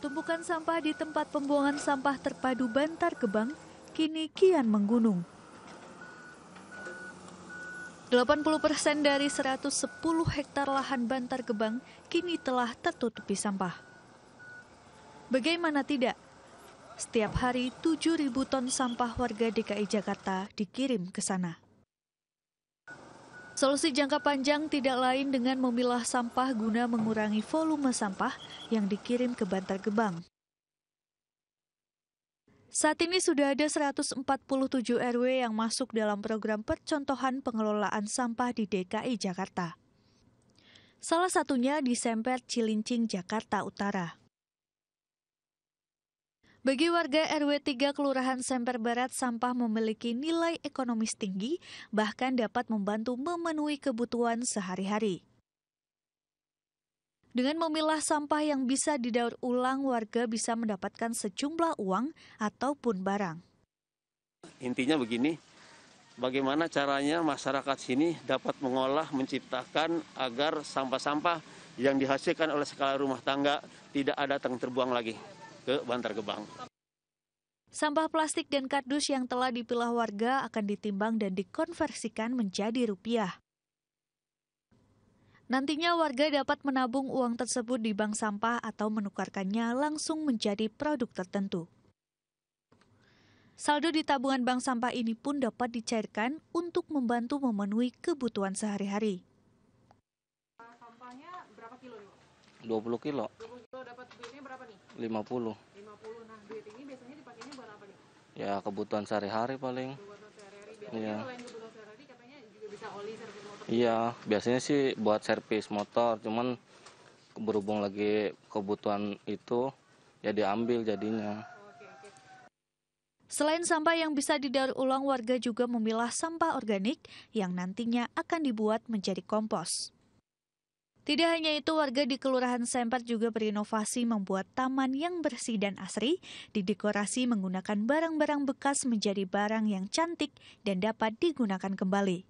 Tumpukan sampah di tempat pembuangan sampah terpadu Bantar Gebang kini kian menggunung. 80 persen dari 110 hektar lahan Bantar Gebang kini telah tertutupi sampah. Bagaimana tidak? Setiap hari 7.000 ton sampah warga DKI Jakarta dikirim ke sana. Solusi jangka panjang tidak lain dengan memilah sampah guna mengurangi volume sampah yang dikirim ke Bantar Gebang. Saat ini sudah ada 147 RW yang masuk dalam program percontohan pengelolaan sampah di DKI Jakarta. Salah satunya di Semper Cilincing, Jakarta Utara. Bagi warga RW 3 Kelurahan Semper Barat, sampah memiliki nilai ekonomis tinggi, bahkan dapat membantu memenuhi kebutuhan sehari-hari. Dengan memilah sampah yang bisa didaur ulang, warga bisa mendapatkan sejumlah uang ataupun barang. Intinya begini, bagaimana caranya masyarakat sini dapat mengolah, menciptakan agar sampah-sampah yang dihasilkan oleh skala rumah tangga tidak ada yang terbuang lagi ke Bantar Gebang. Sampah plastik dan kardus yang telah dipilah warga akan ditimbang dan dikonversikan menjadi rupiah. Nantinya warga dapat menabung uang tersebut di bank sampah atau menukarkannya langsung menjadi produk tertentu. Saldo di tabungan bank sampah ini pun dapat dicairkan untuk membantu memenuhi kebutuhan sehari-hari. Sampahnya berapa kilo? 20 kilo. 20 Duitnya berapa 50. 50. Nah, duit ini biasanya dipakainya buat apa nih? Ya, kebutuhan sehari-hari paling. iya. Iya, biasanya sih buat servis motor, cuman berhubung lagi kebutuhan itu ya diambil jadinya. Selain sampah yang bisa didaur ulang, warga juga memilah sampah organik yang nantinya akan dibuat menjadi kompos. Tidak hanya itu, warga di Kelurahan sempat juga berinovasi membuat taman yang bersih dan asri, didekorasi menggunakan barang-barang bekas menjadi barang yang cantik dan dapat digunakan kembali.